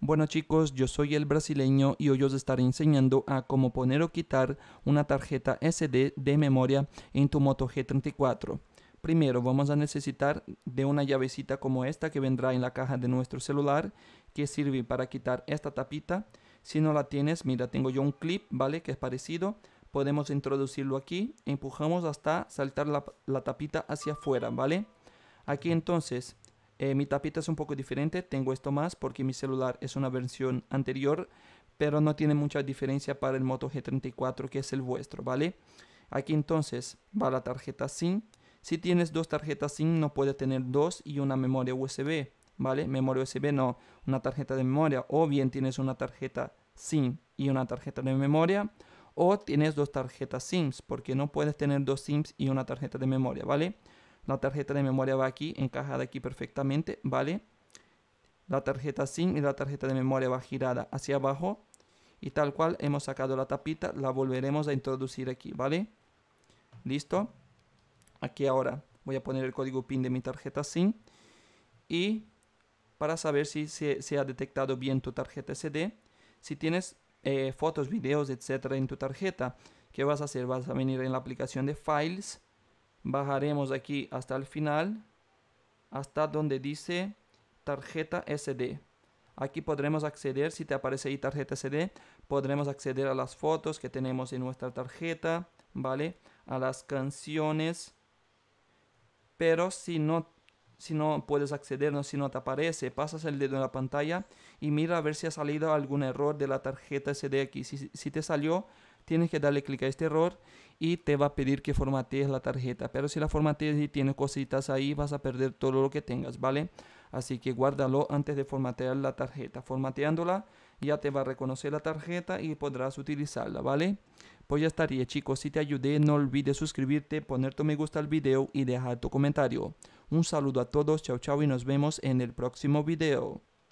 Bueno chicos, yo soy el brasileño y hoy os estaré enseñando a cómo poner o quitar una tarjeta SD de memoria en tu Moto G34. Primero vamos a necesitar de una llavecita como esta que vendrá en la caja de nuestro celular que sirve para quitar esta tapita. Si no la tienes, mira, tengo yo un clip, ¿vale? Que es parecido. Podemos introducirlo aquí, empujamos hasta saltar la, la tapita hacia afuera, ¿vale? Aquí entonces eh, mi tapita es un poco diferente, tengo esto más porque mi celular es una versión anterior, pero no tiene mucha diferencia para el Moto G34 que es el vuestro, ¿vale? Aquí entonces va la tarjeta SIM. Si tienes dos tarjetas SIM no puedes tener dos y una memoria USB, ¿vale? Memoria USB no, una tarjeta de memoria o bien tienes una tarjeta SIM y una tarjeta de memoria o tienes dos tarjetas SIMs porque no puedes tener dos SIMs y una tarjeta de memoria, ¿vale? La tarjeta de memoria va aquí, encajada aquí perfectamente, ¿vale? La tarjeta SIM y la tarjeta de memoria va girada hacia abajo. Y tal cual hemos sacado la tapita, la volveremos a introducir aquí, ¿vale? Listo. Aquí ahora voy a poner el código PIN de mi tarjeta SIM. Y para saber si se, ha detectado bien tu tarjeta SD. Si tienes eh, fotos, videos, etcétera en tu tarjeta, ¿qué vas a hacer? Vas a venir en la aplicación de Files bajaremos aquí hasta el final, hasta donde dice tarjeta SD. Aquí podremos acceder, si te aparece ahí tarjeta SD, podremos acceder a las fotos que tenemos en nuestra tarjeta, ¿vale? A las canciones. Pero si no, si no puedes acceder, no, si no te aparece, pasas el dedo en la pantalla y mira a ver si ha salido algún error de la tarjeta SD aquí. si te salió, tienes que darle clic a este error y te va a pedir que formatees la tarjeta. Pero si la formatees y tiene cositas ahí, vas a perder todo lo que tengas, ¿vale? Así que guárdalo antes de formatear la tarjeta. Formateándola ya te va a reconocer la tarjeta y podrás utilizarla, ¿vale? Pues ya estaría chicos, si te ayudé no olvides suscribirte, poner tu me gusta al video y dejar tu comentario. Un saludo a todos, chao chao y nos vemos en el próximo video.